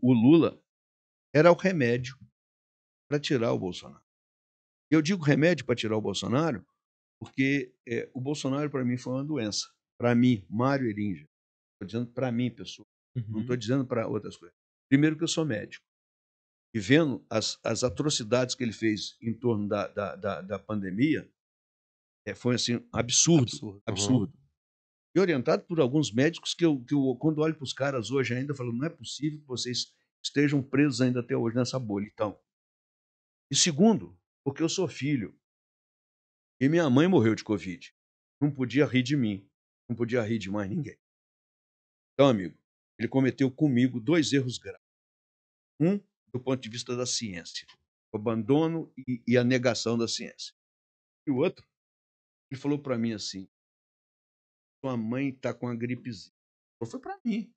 o Lula era o remédio para tirar o Bolsonaro. Eu digo remédio para tirar o Bolsonaro porque é, o Bolsonaro, para mim, foi uma doença. Para mim, Mário Erinja. Estou dizendo para mim, pessoa. Uhum. Não estou dizendo para outras coisas. Primeiro, que eu sou médico. E vendo as, as atrocidades que ele fez em torno da, da, da, da pandemia, é, foi assim, absurdo. Absurdo. absurdo e orientado por alguns médicos que eu, que eu quando olho para os caras hoje ainda, falo, não é possível que vocês estejam presos ainda até hoje nessa bolha, então. E segundo, porque eu sou filho. E minha mãe morreu de Covid. Não podia rir de mim. Não podia rir de mais ninguém. Então, amigo, ele cometeu comigo dois erros graves. Um, do ponto de vista da ciência, o abandono e, e a negação da ciência. E o outro, ele falou para mim assim: sua mãe está com a gripezinha. Foi para mim.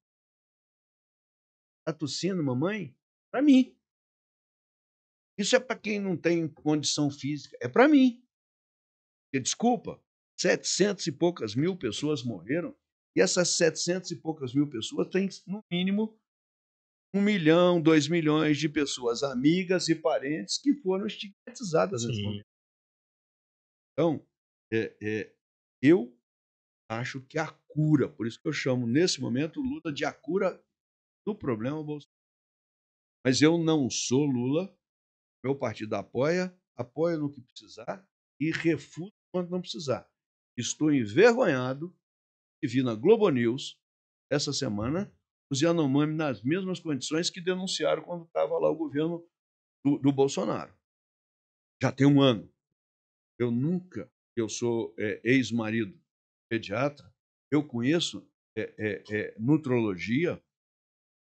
Está tossindo, mamãe? Para mim. Isso é para quem não tem condição física. É para mim. Porque, desculpa, 700 e poucas mil pessoas morreram e essas 700 e poucas mil pessoas têm, no mínimo, um milhão, dois milhões de pessoas, amigas e parentes, que foram estigmatizadas nesse momento. Então, é, é, eu acho que a cura, por isso que eu chamo nesse momento Lula de a cura do problema Bolsonaro. Mas eu não sou Lula, meu partido apoia, apoia no que precisar e refuta quando não precisar. Estou envergonhado e vi na Globo News essa semana os Yanomami nas mesmas condições que denunciaram quando estava lá o governo do, do, Bolsonaro. Já tem um ano. Eu nunca, eu sou é, ex-marido pediatra, eu conheço é, é, é, nutrologia,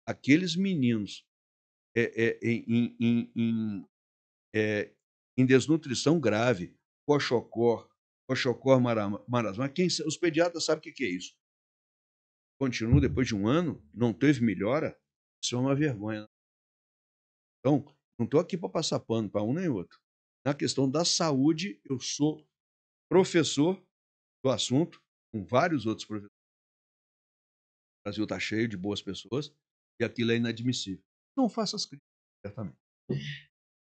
aqueles meninos eh, eh, em, em, em, em, eh, desnutrição grave, coxocor, coxocor marasma, quem, os pediatras sabem o que é isso. Continua depois de um ano, não teve melhora, isso é uma vergonha. Então, não estou aqui para passar pano para um nem outro. Na questão da saúde, eu sou professor do assunto, com vários outros professores. O Brasil está cheio de boas pessoas e aquilo é inadmissível. Não faça as críticas, certamente.